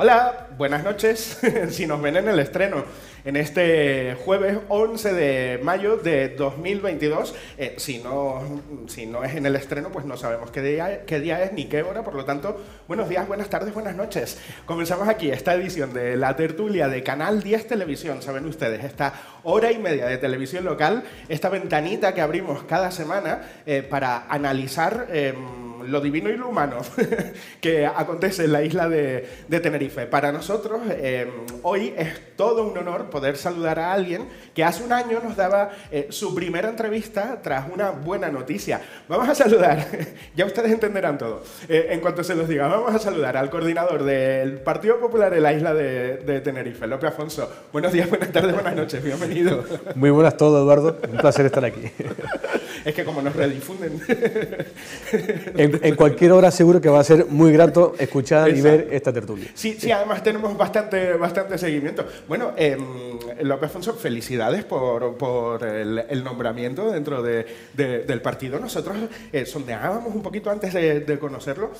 Hola, buenas noches, si nos ven en el estreno en este jueves 11 de mayo de 2022. Eh, si, no, si no es en el estreno, pues no sabemos qué día, qué día es ni qué hora, por lo tanto, buenos días, buenas tardes, buenas noches. Comenzamos aquí esta edición de La Tertulia de Canal 10 Televisión, saben ustedes, esta hora y media de televisión local, esta ventanita que abrimos cada semana eh, para analizar... Em, lo divino y lo humano que acontece en la isla de, Tenerife. Para nosotros, em, hoy es todo un honor poder saludar a alguien que hace un año nos daba eh, su primera entrevista tras una buena noticia. Vamos a saludar, ya ustedes entenderán todo, eh, en cuanto se los diga, vamos a saludar al coordinador del Partido Popular en la isla de, Tenerife, Lope Afonso. Buenos días, buenas tardes, buenas noches, bienvenido. Muy buenas todo todos, Eduardo, un placer estar aquí. Es que como nos redifunden. en, cualquier hora seguro que va a ser muy grato escuchar y ver esta tertulia. Sí, sí, además tenemos bastante, bastante seguimiento. Bueno, em, López Afonso, felicidades por, el, nombramiento dentro del partido. Nosotros eh, sondeábamos un poquito antes de, conocerlo.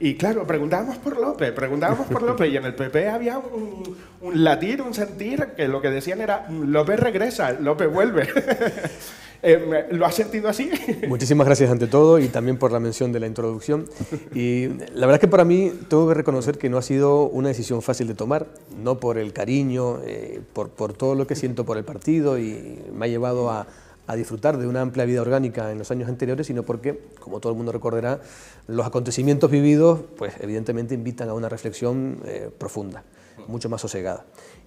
Y claro, preguntábamos por López, preguntábamos por López, y en el PP había un latir, un sentir, que lo que decían era, mm, López regresa, López vuelve. Eh, ¿Lo has sentido así? Muchísimas gracias ante todo y también por la mención de la introducción. Y la verdad es que para mí tengo que reconocer que no ha sido una decisión fácil de tomar, no por el cariño, eh, por, todo lo que siento por el partido y me ha llevado a, disfrutar de una amplia vida orgánica en los años anteriores, sino porque, como todo el mundo recordará, los acontecimientos vividos, pues evidentemente invitan a una reflexión eh, profunda, mucho más sosegada.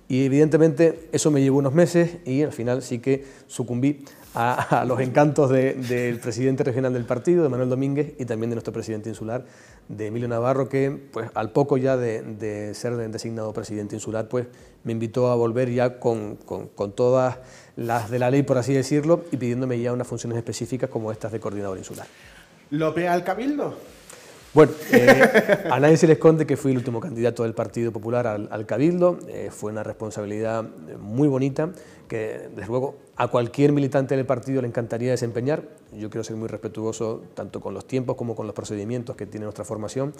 Y evidentemente eso me llevó unos meses y al final sí que sucumbí a, los encantos del presidente regional del partido, de Manuel Domínguez, y también de nuestro presidente insular, de Emilio Navarro, que pues al poco ya de, ser designado presidente insular, pues me invitó a volver ya con, todas las de la ley, por así decirlo, y pidiéndome ya unas funciones específicas como estas de coordinador insular. ¿Lo al cabildo? Bueno, eh, a nadie se le esconde que fui el último candidato del Partido Popular al, Cabildo. Eh, fue una responsabilidad eh, muy bonita que, desde luego, a cualquier militante del partido le encantaría desempeñar. Yo quiero ser muy respetuoso tanto con los tiempos como con los procedimientos que tiene nuestra formación,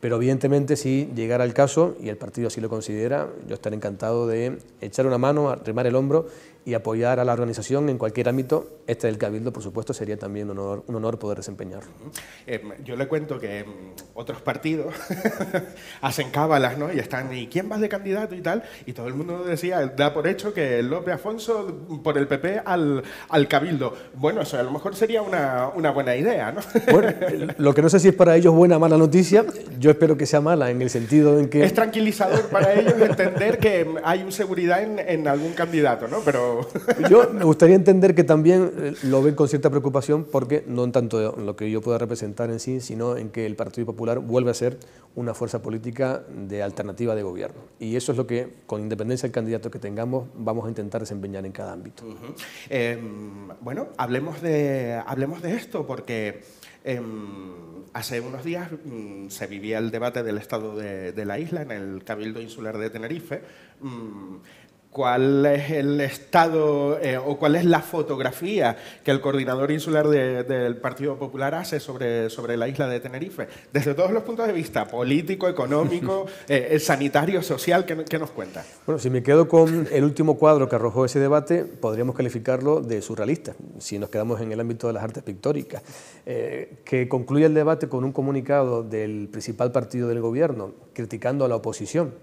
pero evidentemente si llegara el caso, y el partido así lo considera, yo estaré encantado de echar una mano, remar el hombro y apoyar a la organización en cualquier ámbito, este del Cabildo, por supuesto, sería también un honor, un honor poder desempeñarlo. Eh, yo le cuento que mm, otros partidos hacen cábalas, ¿no? Y están, ¿y quién vas de candidato y tal? Y todo el mundo decía, da por hecho que López Afonso por el PP al, al Cabildo. Bueno, eso a lo mejor sería una, una buena idea, ¿no? bueno, lo que no sé si es para ellos buena o mala noticia, yo espero que sea mala, en el sentido en que... Es tranquilizador para ellos entender que hay inseguridad en, en algún candidato, ¿no? Pero Yo me gustaría entender que también eh, lo ven con cierta preocupación porque no en tanto lo que yo pueda representar en sí, sino en que el Partido Popular vuelve a ser una fuerza política de alternativa de gobierno. Y eso es lo que, con independencia del candidato que tengamos, vamos a intentar desempeñar en cada ámbito. Em, bueno, hablemos de, hablemos de esto porque... Em, hace unos días mm, se vivía el debate del estado de, la isla en el Cabildo Insular de Tenerife. Mm, cuál es el estado eh, o cuál es la fotografía que el coordinador insular del Partido Popular hace sobre, sobre la isla de Tenerife, desde todos los puntos de vista, político, económico, eh, eh, sanitario, social, ¿qué, nos cuenta? Bueno, si me quedo con el último cuadro que arrojó ese debate, podríamos calificarlo de surrealista, si nos quedamos en el ámbito de las artes pictóricas, que concluye el debate con un comunicado del principal partido del gobierno criticando a la oposición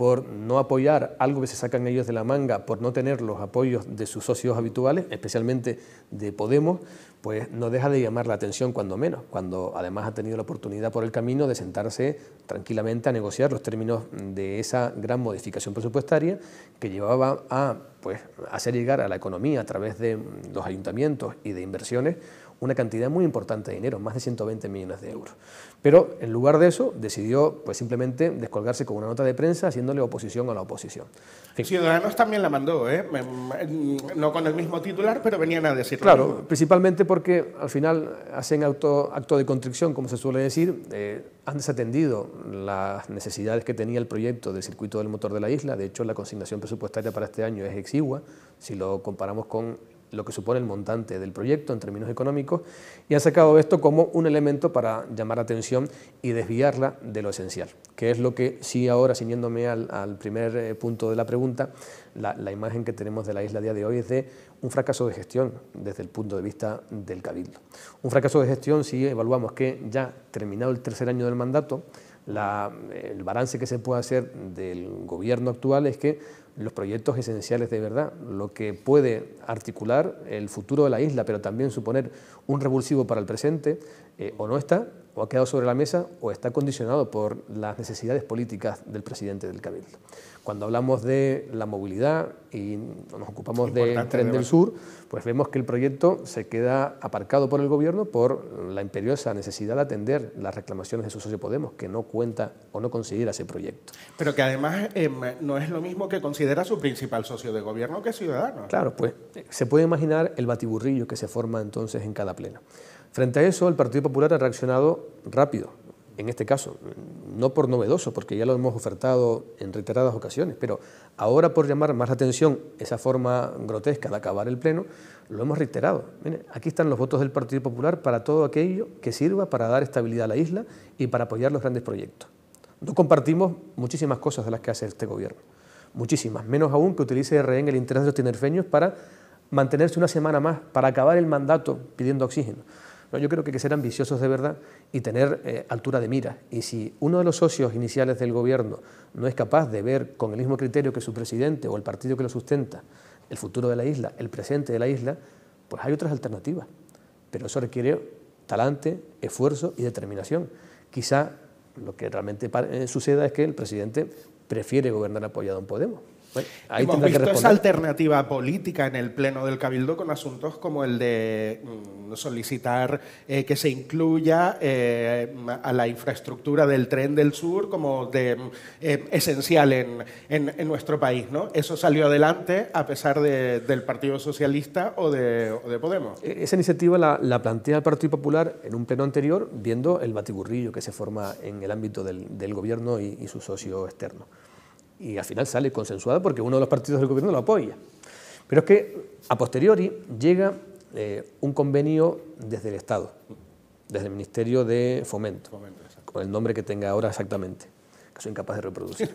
por no apoyar algo que se sacan ellos de la manga, por no tener los apoyos de sus socios habituales, especialmente de Podemos, pues no deja de llamar la atención cuando menos, cuando además ha tenido la oportunidad por el camino de sentarse tranquilamente a negociar los términos de esa gran modificación presupuestaria que llevaba a pues, hacer llegar a la economía a través de los ayuntamientos y de inversiones una cantidad muy importante de dinero, más de 120 millones de euros. Pero en lugar de eso, decidió pues, simplemente descolgarse con una nota de prensa haciéndole oposición a la oposición. Ciudadanos también la mandó, ¿eh? no con el mismo titular, pero venían a decir. Claro, principalmente porque al final hacen acto de constricción, como se suele decir, eh, han desatendido las necesidades que tenía el proyecto del circuito del motor de la isla. De hecho, la consignación presupuestaria para este año es exigua, si lo comparamos con lo que supone el montante del proyecto en términos económicos, y ha sacado esto como un elemento para llamar la atención y desviarla de lo esencial, que es lo que sí ahora, ciñéndome al, primer eh, punto de la pregunta, la, la, imagen que tenemos de la isla a día de hoy es de un fracaso de gestión desde el punto de vista del cabildo. Un fracaso de gestión si evaluamos que ya terminado el tercer año del mandato, el balance que se puede hacer del gobierno actual es que los proyectos esenciales de verdad, lo que puede articular el futuro de la isla, pero también suponer un revulsivo para el presente, eh, o no está, o ha quedado sobre la mesa o está condicionado por las necesidades políticas del presidente del Cabildo. Cuando hablamos de la movilidad y nos ocupamos de del tren del sur, pues vemos que el proyecto se queda aparcado por el gobierno por la imperiosa necesidad de atender las reclamaciones de su socio Podemos, que no cuenta o no considera ese proyecto. Pero que además eh, no es lo mismo que considera su principal socio de gobierno que ciudadano Claro, pues se puede imaginar el batiburrillo que se forma entonces en cada pleno. Frente a eso, el Partido Popular ha reaccionado rápido, en este caso, no por novedoso, porque ya lo hemos ofertado en reiteradas ocasiones, pero ahora por llamar más atención esa forma grotesca de acabar el Pleno, lo hemos reiterado. aquí están los votos del Partido Popular para todo aquello que sirva para dar estabilidad a la isla y para apoyar los grandes proyectos. No compartimos muchísimas cosas de las que hace este gobierno, muchísimas, menos aún que utilice rehén el interés de los tinerfeños para mantenerse una semana más, para acabar el mandato pidiendo oxígeno yo creo que hay que ser ambiciosos de verdad y tener eh, altura de mira. Y si uno de los socios iniciales del gobierno no es capaz de ver con el mismo criterio que su presidente o el partido que lo sustenta el futuro de la isla, el presente de la isla, pues hay otras alternativas. Pero eso requiere talante, esfuerzo y determinación. Quizá lo que realmente eh, suceda es que el presidente prefiere gobernar apoyado en Podemos. Hemos visto esa alternativa política en el Pleno del Cabildo con asuntos como el de mm, solicitar eh, que se incluya eh, a la infraestructura del tren del sur como mm, eh, esencial en, nuestro país. ¿no? Eso salió adelante a pesar del Partido Socialista o de, Podemos. E, esa iniciativa la, plantea el Partido Popular en un pleno anterior viendo el batiburrillo que se forma en el ámbito del, gobierno y, su socio externo y al final sale consensuada porque uno de los partidos del gobierno lo apoya. Pero es que a posteriori llega eh, un convenio desde el Estado, desde el Ministerio de Fomento, con el nombre que tenga ahora exactamente, que soy incapaz de reproducir.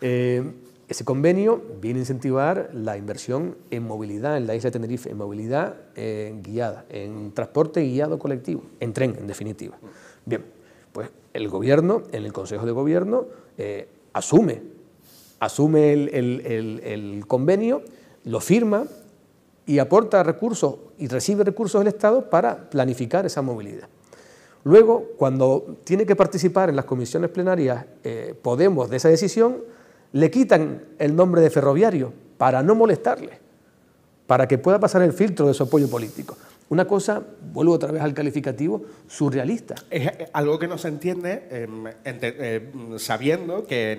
Eh, ese convenio viene a incentivar la inversión en movilidad en la isla de Tenerife, en movilidad eh, guiada, en transporte guiado colectivo, en tren en definitiva. Bien, pues el gobierno, en el Consejo de Gobierno, asume asume el, convenio, lo firma y aporta recursos y recibe recursos del Estado para planificar esa movilidad. Luego, cuando tiene que participar en las comisiones plenarias eh, Podemos de esa decisión, le quitan el nombre de ferroviario para no molestarle, para que pueda pasar el filtro de su apoyo político. Una cosa, vuelvo otra vez al calificativo, surrealista. Es eh, algo que no se entiende em, em, sabiendo que,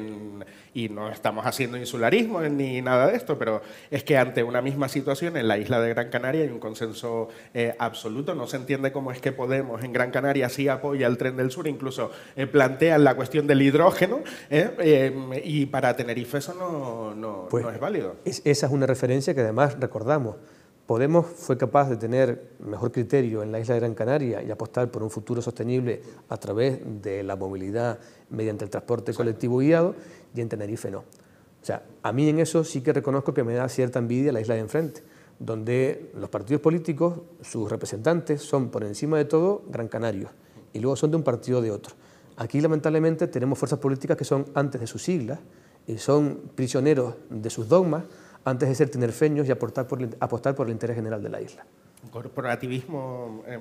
y no estamos haciendo insularismo ni nada de esto, pero es que ante una misma situación en la isla de Gran Canaria hay un consenso eh, absoluto. No se entiende cómo es que Podemos en Gran Canaria sí apoya el tren del sur, incluso eh, plantean la cuestión del hidrógeno, em, y para Tenerife eso no, no, pues es válido. esa es una referencia que además recordamos. Podemos fue capaz de tener mejor criterio en la isla de Gran Canaria y apostar por un futuro sostenible a través de la movilidad mediante el transporte colectivo guiado y en Tenerife no. O sea, a mí en eso sí que reconozco que me da cierta envidia la isla de enfrente, donde los partidos políticos, sus representantes, son por encima de todo gran canarios y luego son de un partido de otro. Aquí lamentablemente tenemos fuerzas políticas que son antes de sus siglas y son prisioneros de sus dogmas antes de ser tinerfeños y por, apostar por el interés general de la isla. corporativismo em,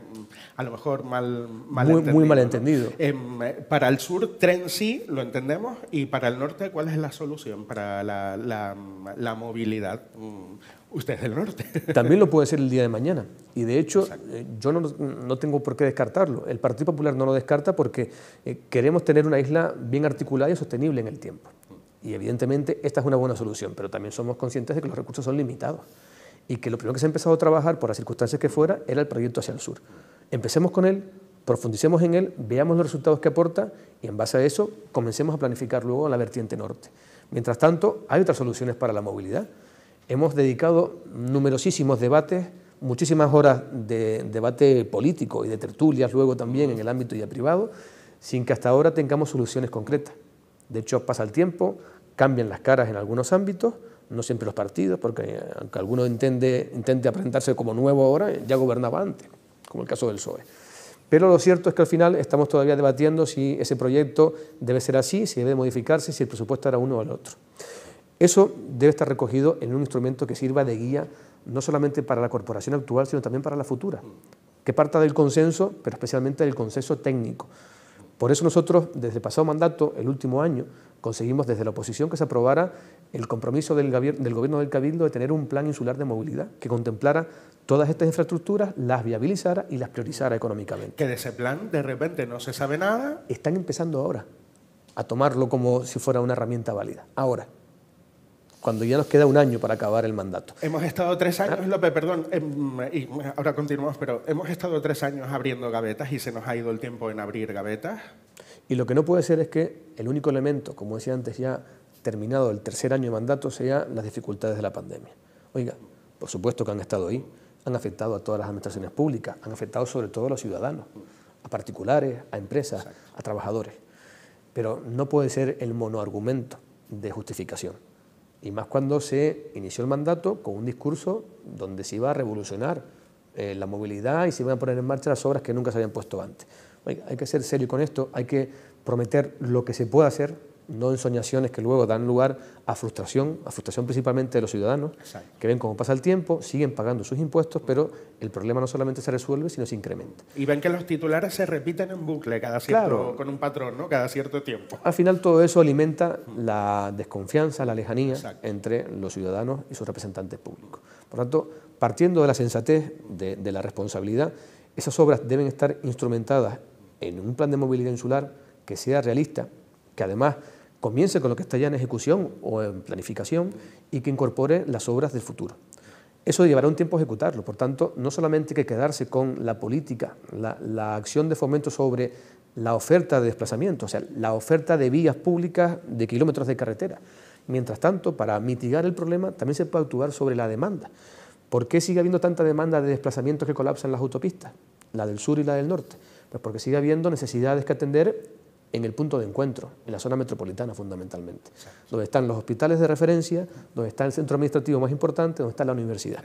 a lo mejor mal, mal muy, entendido. Muy mal entendido. Em, para el sur, tren sí, lo entendemos, y para el norte, ¿cuál es la solución para la, movilidad? Mm, usted es del norte. También lo puede ser el día de mañana. Y de hecho, eh, yo no, no, tengo por qué descartarlo. El Partido Popular no lo descarta porque eh, queremos tener una isla bien articulada y sostenible en el tiempo. Y evidentemente esta es una buena solución, pero también somos conscientes de que los recursos son limitados y que lo primero que se ha empezado a trabajar, por las circunstancias que fuera, era el proyecto hacia el sur. Empecemos con él, profundicemos en él, veamos los resultados que aporta y en base a eso comencemos a planificar luego la vertiente norte. Mientras tanto, hay otras soluciones para la movilidad. Hemos dedicado numerosísimos debates, muchísimas horas de debate político y de tertulias luego también en el ámbito ya privado, sin que hasta ahora tengamos soluciones concretas. De hecho, pasa el tiempo, cambian las caras en algunos ámbitos, no siempre los partidos, porque aunque alguno intente, intente presentarse como nuevo ahora, ya gobernaba antes, como el caso del PSOE. Pero lo cierto es que al final estamos todavía debatiendo si ese proyecto debe ser así, si debe modificarse, si el presupuesto era uno o el otro. Eso debe estar recogido en un instrumento que sirva de guía no solamente para la corporación actual, sino también para la futura, que parta del consenso, pero especialmente del consenso técnico. Por eso nosotros, desde el pasado mandato, el último año, conseguimos desde la oposición que se aprobara el compromiso del, del Gobierno del Cabildo de tener un plan insular de movilidad que contemplara todas estas infraestructuras, las viabilizara y las priorizara económicamente. Que de ese plan de repente no se sabe nada. Están empezando ahora a tomarlo como si fuera una herramienta válida. Ahora cuando ya nos queda un año para acabar el mandato. Hemos estado tres ah. años, López, perdón, em, y ahora continuamos, pero hemos estado tres años abriendo gavetas y se nos ha ido el tiempo en abrir gavetas. Y lo que no puede ser es que el único elemento, como decía antes, ya terminado el tercer año de mandato, sea las dificultades de la pandemia. Oiga, por supuesto que han estado ahí, han afectado a todas las administraciones públicas, han afectado sobre todo a los ciudadanos, a particulares, a empresas, a trabajadores. Pero no puede ser el monoargumento de justificación y más cuando se inició el mandato con un discurso donde se iba a revolucionar eh, la movilidad y se iban a poner en marcha las obras que nunca se habían puesto antes. hay que ser serio con esto, hay que prometer lo que se puede hacer, no ensoñaciones que luego dan lugar a frustración, a frustración principalmente de los ciudadanos, que ven cómo pasa el tiempo, siguen pagando sus impuestos, pero el problema no solamente se resuelve, sino se incrementa. Y ven que los titulares se repiten en bucle cada cierto, con un patrón, ¿no? cada cierto tiempo. Al final todo eso alimenta la desconfianza, la lejanía entre los ciudadanos y sus representantes públicos. Por lo tanto, partiendo de la sensatez, de la responsabilidad, esas obras deben estar instrumentadas en un plan de movilidad insular que sea realista, que además comience con lo que está ya en ejecución o en planificación y que incorpore las obras del futuro. Eso llevará un tiempo a ejecutarlo, por tanto, no solamente hay que quedarse con la política, la, acción de fomento sobre la oferta de desplazamiento, o sea, la oferta de vías públicas de kilómetros de carretera. Mientras tanto, para mitigar el problema, también se puede actuar sobre la demanda. ¿Por qué sigue habiendo tanta demanda de desplazamientos que colapsan las autopistas, la del sur y la del norte? Pues porque sigue habiendo necesidades que atender en el punto de encuentro, en la zona metropolitana fundamentalmente, donde están los hospitales de referencia, donde está el centro administrativo más importante, donde está la universidad.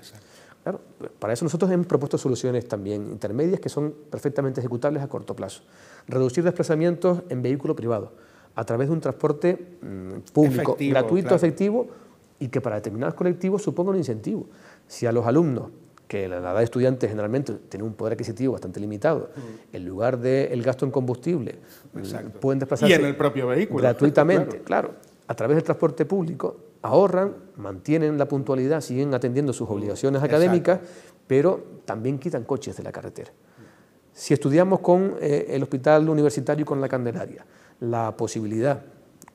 para eso nosotros hemos propuesto soluciones también intermedias que son perfectamente ejecutables a corto plazo. Reducir desplazamientos en vehículo privado a través de un transporte mm, público, gratuito, efectivo, y que para determinados colectivos suponga un incentivo. Si a los alumnos que la edad de estudiantes generalmente tiene un poder adquisitivo bastante limitado, en lugar del el gasto en combustible, pueden desplazarse en el propio vehículo. gratuitamente, claro. a través del transporte público, ahorran, mantienen la puntualidad, siguen atendiendo sus obligaciones académicas, pero también quitan coches de la carretera. Si estudiamos con eh, el hospital universitario y con la Candelaria, la posibilidad,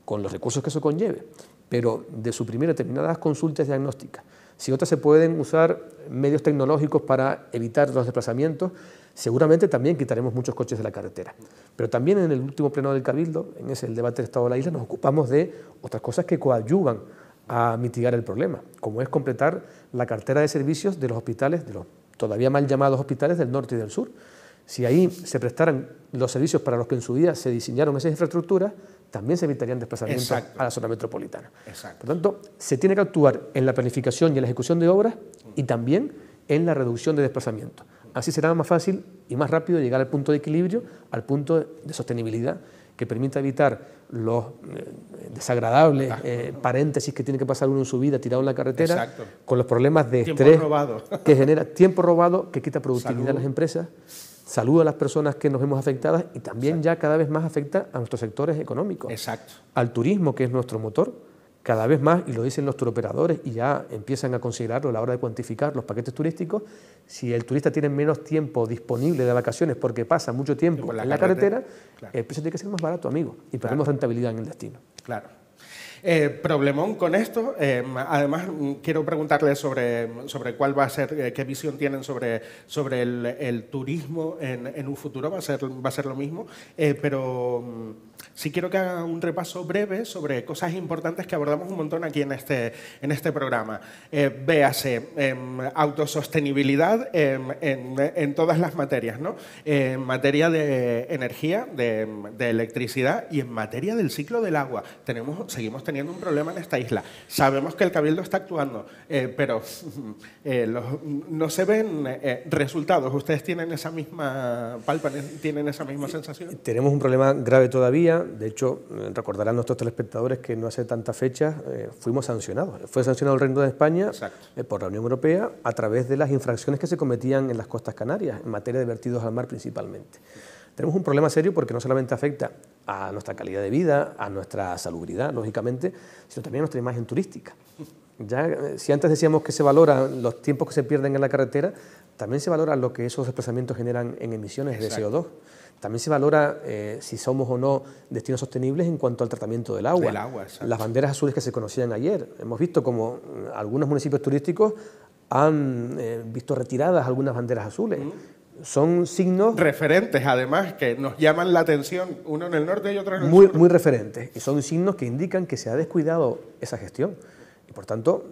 con los recursos que eso conlleve, pero de suprimir determinadas consultas diagnósticas, si otras se pueden usar medios tecnológicos para evitar los desplazamientos, seguramente también quitaremos muchos coches de la carretera. Pero también en el último pleno del Cabildo, en ese el debate del Estado de la Isla, nos ocupamos de otras cosas que coadyuvan a mitigar el problema, como es completar la cartera de servicios de los hospitales, de los todavía mal llamados hospitales del norte y del sur. Si ahí se prestaran los servicios para los que en su día se diseñaron esas infraestructuras, también se evitarían desplazamientos a la zona metropolitana. Exacto. Por tanto, se tiene que actuar en la planificación y en la ejecución de obras y también en la reducción de desplazamientos. Así será más fácil y más rápido llegar al punto de equilibrio, al punto de sostenibilidad que permita evitar los eh, desagradables eh, paréntesis que tiene que pasar uno en su vida tirado en la carretera, con los problemas de estrés que genera tiempo robado, que quita productividad a las empresas, saludo a las personas que nos vemos afectadas y también ya cada vez más afecta a nuestros sectores económicos. Exacto. Al turismo, que es nuestro motor, cada vez más, y lo dicen los operadores y ya empiezan a considerarlo a la hora de cuantificar los paquetes turísticos, si el turista tiene menos tiempo disponible de vacaciones porque pasa mucho tiempo en la carretera, el precio tiene que ser más barato, amigo, y perdemos rentabilidad en el destino. Claro. Eh, problemón con esto. Eh, además, quiero preguntarle sobre, sobre cuál va a ser, eh, qué visión tienen sobre, sobre el, el turismo en, en, un futuro. Va a ser, va a ser lo mismo, pero... Mm, sí quiero que haga un repaso breve sobre cosas importantes que abordamos un montón aquí en este, en este programa. Eh, véase, em, autosostenibilidad em, en, todas las materias, ¿no? en materia de energía, de, electricidad y en materia del ciclo del agua. Tenemos, seguimos teniendo un problema en esta isla. Sabemos que el Cabildo está actuando, eh, pero eh, no se ven eh, resultados. ¿Ustedes tienen esa misma palpa, tienen esa misma sensación? Tenemos un problema grave todavía de hecho recordarán nuestros telespectadores que no hace tanta fecha eh, fuimos sancionados. Fue sancionado el Reino de España eh, por la Unión Europea a través de las infracciones que se cometían en las costas canarias, en materia de vertidos al mar principalmente. Tenemos un problema serio porque no solamente afecta a nuestra calidad de vida, a nuestra salubridad, lógicamente, sino también a nuestra imagen turística. Ya, eh, si antes decíamos que se valoran los tiempos que se pierden en la carretera, también se valora lo que esos desplazamientos generan en emisiones de CO2. También se valora eh, si somos o no destinos sostenibles en cuanto al tratamiento del agua. agua Las banderas azules que se conocían ayer. Hemos visto como mm, algunos municipios turísticos han eh, visto retiradas algunas banderas azules. Son signos... Referentes, además, que nos llaman la atención, uno en el norte y otro en el muy, sur. Muy referentes. Y son signos que indican que se ha descuidado esa gestión. Y por tanto,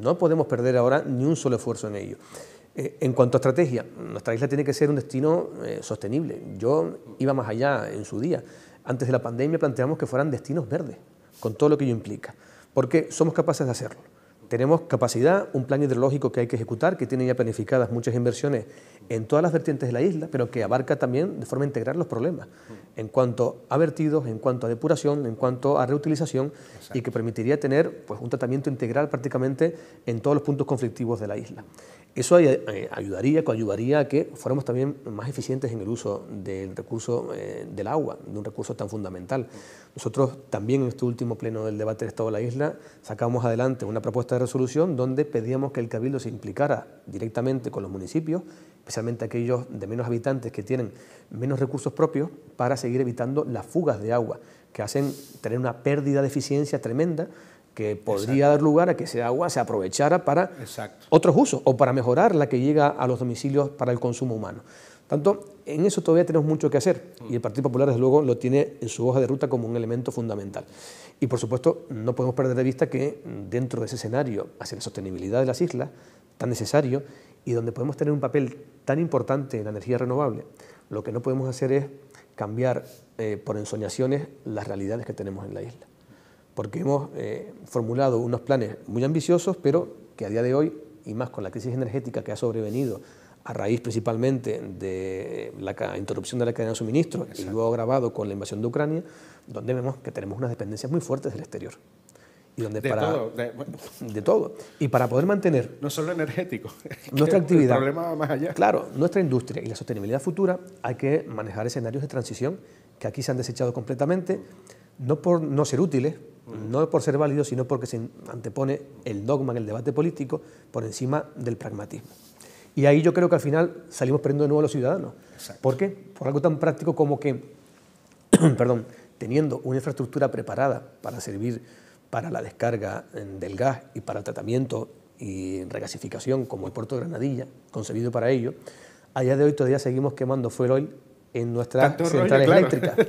no podemos perder ahora ni un solo esfuerzo en ello. Eh, en cuanto a estrategia, nuestra isla tiene que ser un destino eh, sostenible. Yo iba más allá en su día. Antes de la pandemia planteamos que fueran destinos verdes, con todo lo que ello implica, porque somos capaces de hacerlo. Tenemos capacidad, un plan hidrológico que hay que ejecutar, que tiene ya planificadas muchas inversiones en todas las vertientes de la isla, pero que abarca también de forma integral los problemas, en cuanto a vertidos, en cuanto a depuración, en cuanto a reutilización, y que permitiría tener pues, un tratamiento integral prácticamente en todos los puntos conflictivos de la isla. Eso eh, eh, ayudaría, ayudaría a que fuéramos también más eficientes en el uso del recurso eh, del agua, de un recurso tan fundamental. Nosotros también en este último pleno del debate del Estado de la Isla sacamos adelante una propuesta de resolución donde pedíamos que el Cabildo se implicara directamente con los municipios, especialmente aquellos de menos habitantes que tienen menos recursos propios, para seguir evitando las fugas de agua, que hacen tener una pérdida de eficiencia tremenda que podría dar lugar a que ese agua se aprovechara para otros usos o para mejorar la que llega a los domicilios para el consumo humano. Tanto, en eso todavía tenemos mucho que hacer y el Partido Popular, desde luego, lo tiene en su hoja de ruta como un elemento fundamental. Y, por supuesto, no podemos perder de vista que dentro de ese escenario hacia la sostenibilidad de las islas, tan necesario, y donde podemos tener un papel tan importante en la energía renovable, lo que no podemos hacer es cambiar eh, por ensoñaciones las realidades que tenemos en la isla porque hemos eh, formulado unos planes muy ambiciosos, pero que a día de hoy, y más con la crisis energética que ha sobrevenido a raíz principalmente de la interrupción de la cadena de suministro y luego agravado con la invasión de Ucrania, donde vemos que tenemos unas dependencias muy fuertes del exterior. Y donde de para, todo. De, de, todo. Y para poder mantener... No solo energético. Nuestra actividad... El problema va más allá. Claro, nuestra industria y la sostenibilidad futura hay que manejar escenarios de transición que aquí se han desechado completamente, no por no ser útiles, no por ser válido, sino porque se antepone el dogma en el debate político por encima del pragmatismo. Y ahí yo creo que al final salimos perdiendo de nuevo a los ciudadanos. ¿Por qué? Por algo tan práctico como que, perdón, teniendo una infraestructura preparada para servir para la descarga em, del gas y para el tratamiento y regasificación, como el puerto de Granadilla, concebido para ello, a día de hoy todavía seguimos quemando fuel hoy en nuestra centrales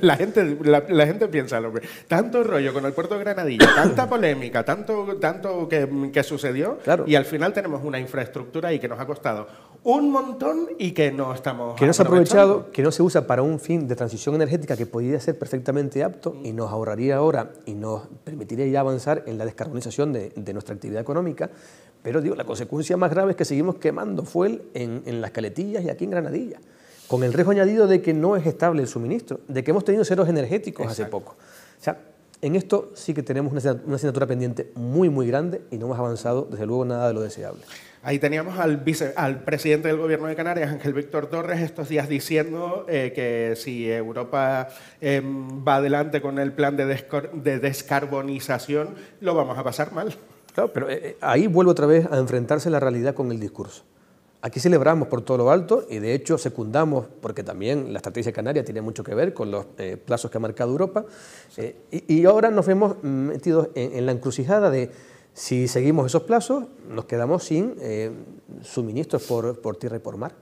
La gente, la, piensa, lo que, tanto rollo con el puerto de Granadilla, tanta polémica, tanto, tanto que, que sucedió, y al final tenemos una infraestructura y que nos ha costado un montón y que no estamos... Que no se ha aprovechado, que no se usa para un fin de transición energética que podría ser perfectamente apto y nos ahorraría ahora y nos permitiría ya avanzar en la descarbonización de, nuestra actividad económica, pero digo, la consecuencia más grave es que seguimos quemando fuel en, en las caletillas y aquí en Granadilla con el riesgo añadido de que no es estable el suministro, de que hemos tenido ceros energéticos hace poco. O sea, en esto sí que tenemos una asignatura pendiente muy, muy grande y no hemos avanzado, desde luego, nada de lo deseable. Ahí teníamos al, presidente del gobierno de Canarias, Ángel Víctor Torres, estos días diciendo eh, que si Europa em, va adelante con el plan de, descarbonización, lo vamos a pasar mal. Claro, pero eh, eh, ahí vuelvo otra vez a enfrentarse la realidad con el discurso. Aquí celebramos por todo lo alto y de hecho secundamos, porque también la estrategia canaria tiene mucho que ver con los eh, plazos que ha marcado Europa, eh, y, ahora nos vemos mm, metidos en, la encrucijada de si seguimos esos plazos, nos quedamos sin eh, suministros por, por tierra y por mar.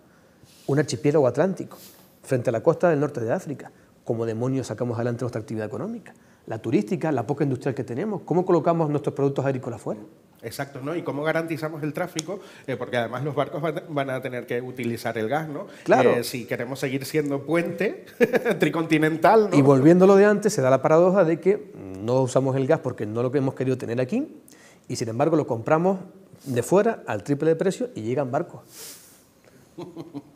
Un archipiélago atlántico, frente a la costa del norte de África, como demonios sacamos adelante nuestra actividad económica la turística, la poca industrial que tenemos. ¿Cómo colocamos nuestros productos agrícolas fuera? Exacto, ¿no? ¿Y cómo garantizamos el tráfico? Eh, porque además los barcos van a tener que utilizar el gas, ¿no? Claro. Eh, si queremos seguir siendo puente tricontinental, ¿no? Y volviéndolo de antes, se da la paradoja de que no usamos el gas porque no lo que hemos querido tener aquí y sin embargo lo compramos de fuera al triple de precio y llegan barcos.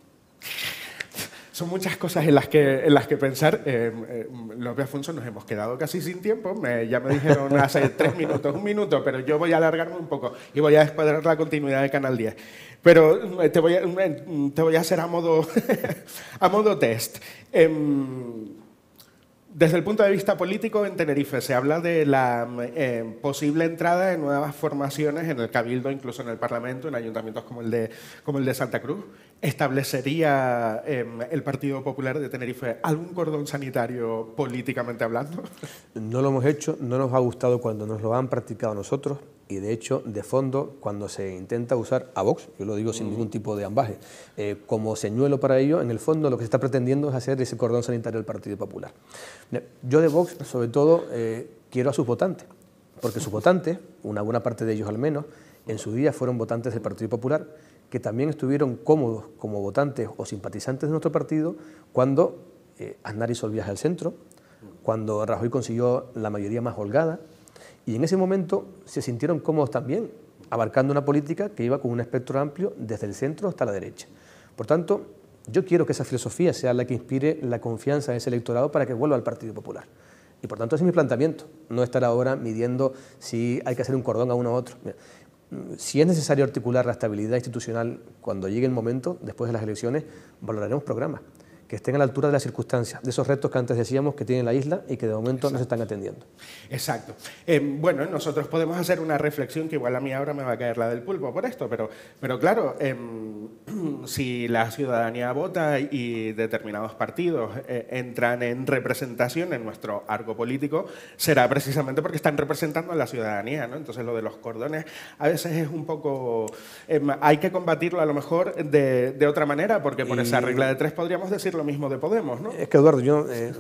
son muchas cosas en las que, en las que pensar. Eh, eh, López Afonso nos hemos quedado casi sin tiempo. ya me dijeron hace tres minutos, un minuto, pero yo voy a alargarme un poco y voy a descuadrar la continuidad de Canal 10. Pero eh, te, voy a, eh, te voy a, hacer a modo, a modo test. Em, desde el punto de vista político, en Tenerife se habla de la eh, posible entrada de nuevas formaciones en el Cabildo, incluso en el Parlamento, en ayuntamientos como el de, como el de Santa Cruz. ¿Establecería em, el Partido Popular de Tenerife algún cordón sanitario políticamente hablando? No lo hemos hecho, no nos ha gustado cuando nos lo han practicado nosotros y de hecho, de fondo, cuando se intenta usar a Vox, yo lo digo sin ningún tipo de ambaje, eh, como señuelo para ello, en el fondo lo que se está pretendiendo es hacer ese cordón sanitario del Partido Popular. Yo de Vox, sobre todo, eh, quiero a sus votantes, porque sus votantes, una buena parte de ellos al menos, en su día fueron votantes del Partido Popular que también estuvieron cómodos como votantes o simpatizantes de nuestro partido cuando eh, Aznar hizo el viaje al centro, cuando Rajoy consiguió la mayoría más holgada, y en ese momento se sintieron cómodos también, abarcando una política que iba con un espectro amplio desde el centro hasta la derecha. Por tanto, yo quiero que esa filosofía sea la que inspire la confianza de ese electorado para que vuelva al Partido Popular. Y por tanto ese es mi planteamiento, no estar ahora midiendo si hay que hacer un cordón a uno u otro si es necesario articular la estabilidad institucional cuando llegue el momento, después de las elecciones, valoraremos programas que estén a la altura de las circunstancias, de esos retos que antes decíamos que tiene la isla y que de momento no se están atendiendo. Exacto. Eh, bueno, nosotros podemos hacer una reflexión que igual a mí ahora me va a caer la del pulpo por esto, pero, pero claro, em, si la ciudadanía vota y determinados partidos eh, entran en representación en nuestro arco político, será precisamente porque están representando a la ciudadanía, ¿no? Entonces lo de los cordones a veces es un poco... Em, hay que combatirlo a lo mejor de, otra manera, porque por esa regla de tres podríamos decirlo mismo de Podemos, ¿no? Es que, Eduardo, yo, eh,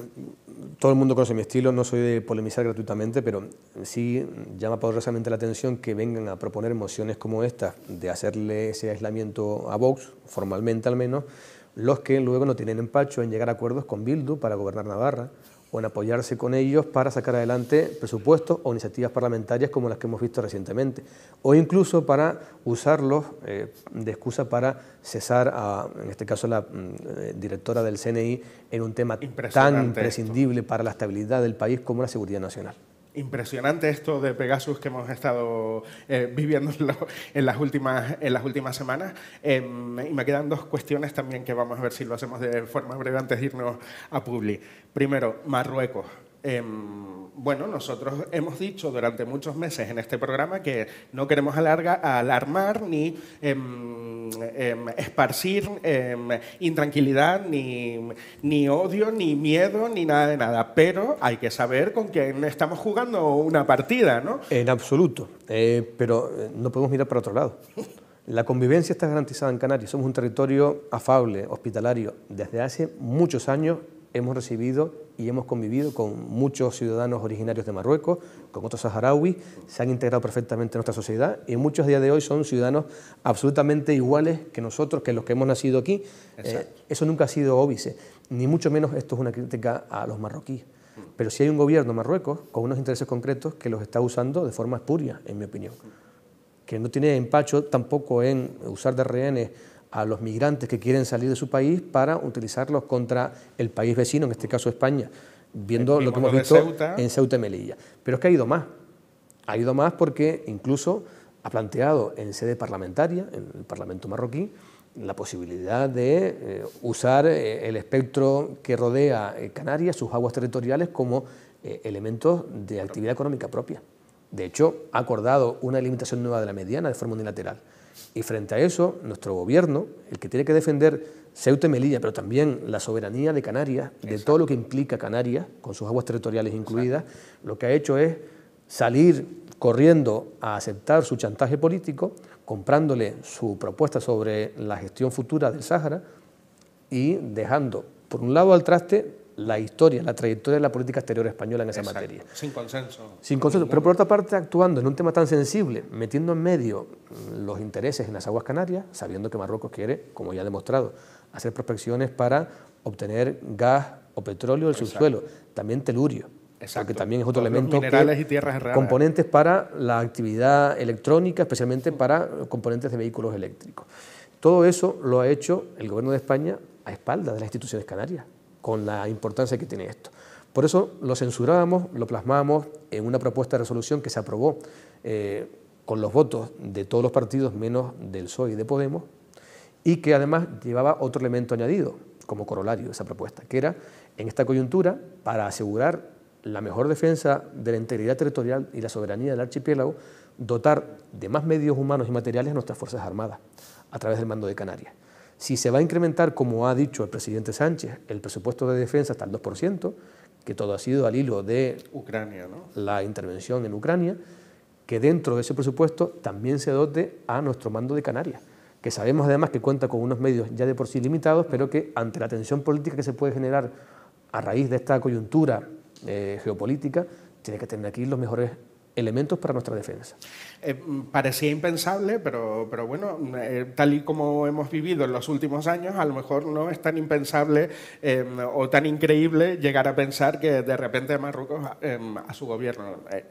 todo el mundo conoce mi estilo, no soy de polemizar gratuitamente, pero sí llama poderosamente la atención que vengan a proponer mociones como esta de hacerle ese aislamiento a Vox, formalmente al menos, los que luego no tienen empacho en llegar a acuerdos con Bildu para gobernar Navarra, o en apoyarse con ellos para sacar adelante presupuestos o iniciativas parlamentarias como las que hemos visto recientemente, o incluso para usarlos eh, de excusa para cesar a, en este caso, la mm, eh, directora del CNI en un tema tan imprescindible para la estabilidad del país como la seguridad nacional impresionante esto de Pegasus que hemos estado eh, viviendo en, las últimas, en las últimas semanas. Em, y me quedan dos cuestiones también que vamos a ver si lo hacemos de forma breve antes de irnos a Publi. Primero, Marruecos. Em, bueno, nosotros hemos dicho durante muchos meses en este programa que no queremos alarmar ni em, em, esparcir intranquilidad, ni, ni, odio, ni miedo, ni nada de nada. Pero hay que saber con quién estamos jugando una partida, ¿no? En absoluto. Eh, pero eh, no podemos mirar para otro lado. La convivencia está garantizada en Canarias. Somos un territorio afable, hospitalario, desde hace muchos años hemos recibido y hemos convivido con muchos ciudadanos originarios de Marruecos, con otros saharauis, se han integrado perfectamente en nuestra sociedad y muchos a día de hoy son ciudadanos absolutamente iguales que nosotros, que los que hemos nacido aquí. Eh, eso nunca ha sido óbice, ni mucho menos esto es una crítica a los marroquíes. Pero si sí hay un gobierno marrueco con unos intereses concretos que los está usando de forma espuria, en mi opinión, que no tiene empacho tampoco en usar de rehenes a los migrantes que quieren salir de su país para utilizarlos contra el país vecino, en este caso España, viendo lo que hemos visto en Ceuta y Melilla. Pero es que ha ido más, ha ido más porque incluso ha planteado en sede parlamentaria, en el Parlamento marroquí, la posibilidad de eh, usar eh, el espectro que rodea eh, Canarias, sus aguas territoriales, como elementos de actividad económica propia. De hecho, ha acordado una limitación nueva de la mediana de forma unilateral. Y frente a eso, nuestro gobierno, el que tiene que defender Ceuta y Melilla, pero también la soberanía de Canarias, y de todo lo que implica Canarias, con sus aguas territoriales incluidas, lo que ha hecho es salir corriendo a aceptar su chantaje político, comprándole su propuesta sobre la gestión futura del Sáhara y dejando, por un lado, al traste la historia, la trayectoria de la política exterior española en esa materia. Sin consenso. Sin consenso, pero por otra parte actuando en un tema tan sensible, metiendo en medio mm, los intereses en las aguas canarias, sabiendo que Marruecos quiere, como ya ha demostrado, hacer prospecciones para obtener gas o petróleo del subsuelo, también telurio. Exacto. que también es otro elemento. Minerales y tierras Componentes para la actividad electrónica, especialmente para componentes de vehículos eléctricos. Todo eso lo ha hecho el gobierno de España a espaldas de las instituciones canarias, con la importancia que tiene esto. Por eso lo censurábamos, lo plasmábamos en una propuesta de resolución que se aprobó eh, con los votos de todos los partidos menos del PSOE y de Podemos y que además llevaba otro elemento añadido como corolario de esa propuesta, que era en esta coyuntura para asegurar la mejor defensa de la integridad territorial y la soberanía del archipiélago, dotar de más medios humanos y materiales a nuestras Fuerzas Armadas a través del mando de Canarias. Si se va a incrementar, como ha dicho el presidente Sánchez, el presupuesto de defensa hasta el 2%, que todo ha sido al hilo de la intervención en Ucrania, que dentro de ese presupuesto también se dote a nuestro mando de Canarias, que sabemos además que cuenta con unos medios ya de por sí limitados, pero que ante la tensión política que se puede generar a raíz de esta coyuntura eh, geopolítica, tiene que tener aquí los mejores elementos para nuestra defensa. Eh, parecía impensable, pero, pero bueno, eh, tal y como hemos vivido en los últimos años, a lo mejor no es tan impensable em, o tan increíble llegar a pensar que de repente Marruecos em, a su gobierno, eh,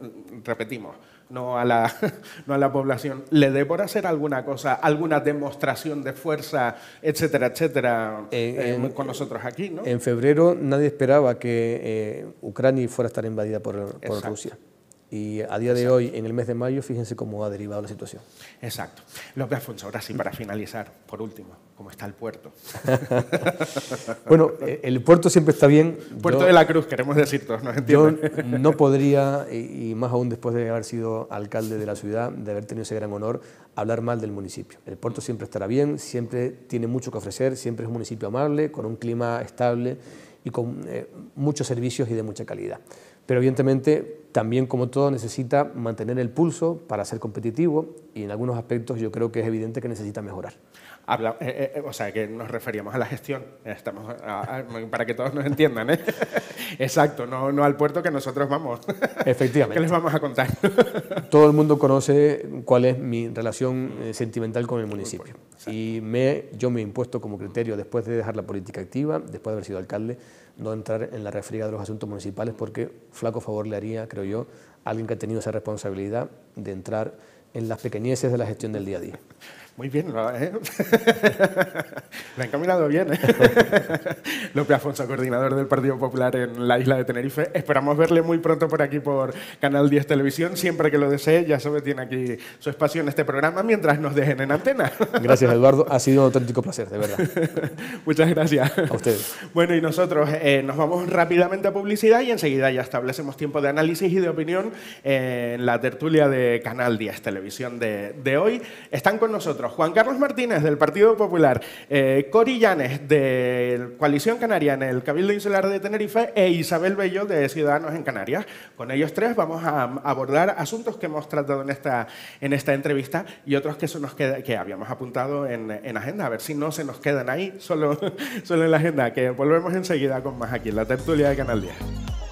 repetimos, no a, la, no a la población, le dé por hacer alguna cosa, alguna demostración de fuerza, etcétera, etcétera, em, con nosotros aquí. ¿no? En febrero nadie esperaba que Ucrania fuera a estar invadida por Rusia. Y a día de hoy, en el mes de mayo, fíjense cómo ha derivado la situación. Exacto. López Afonso, ahora sí, para finalizar, por último, ¿cómo está el puerto? bueno, eh, el puerto siempre está bien. Puerto de la Cruz, queremos decir todos, ¿no? Yo no podría, y más aún después de haber sido alcalde de la ciudad, de haber tenido ese gran honor, hablar mal del municipio. El puerto siempre estará bien, siempre tiene mucho que ofrecer, siempre es un municipio amable, con un clima estable y con eh, muchos servicios y de mucha calidad. Pero evidentemente también, como todo, necesita mantener el pulso para ser competitivo y en algunos aspectos yo creo que es evidente que necesita mejorar. Eh, eh, eh, o sea, que nos referíamos a la gestión, estamos para que todos nos entiendan, ¿eh? Exacto, no, no al puerto que nosotros vamos. Efectivamente. ¿Qué les vamos a contar? Todo el mundo conoce cuál es mi relación mm. sentimental con el municipio. Y me, yo me he impuesto como criterio, después de dejar la política activa, después de haber sido alcalde, no entrar en la refriega de los asuntos municipales porque flaco favor le haría, creo yo, a alguien que ha tenido esa responsabilidad de entrar en las pequeñeces de la gestión del día a día. Muy bien, ¿eh? Me han caminado bien. ¿eh? López Afonso, coordinador del Partido Popular en la isla de Tenerife. Esperamos verle muy pronto por aquí por Canal 10 Televisión. Siempre que lo desee, ya sabe, tiene aquí su espacio en este programa mientras nos dejen en antena. Gracias, Eduardo. Ha sido un auténtico placer, de verdad. Muchas gracias. A ustedes. Bueno, y nosotros eh, nos vamos rápidamente a publicidad y enseguida ya establecemos tiempo de análisis y de opinión en la tertulia de Canal 10 Televisión de hoy. Están con nosotros Juan Carlos Martínez del Partido Popular, eh, Cori Llanes de Coalición Canaria en el Cabildo Insular de Tenerife e Isabel Bello de Ciudadanos en Canarias. Con ellos tres vamos a abordar asuntos que hemos tratado en esta, en esta entrevista y otros que, nos que habíamos apuntado en, en, agenda, a ver si no se nos quedan ahí solo, solo en la agenda, que volvemos enseguida con más aquí en la tertulia de Canal 10.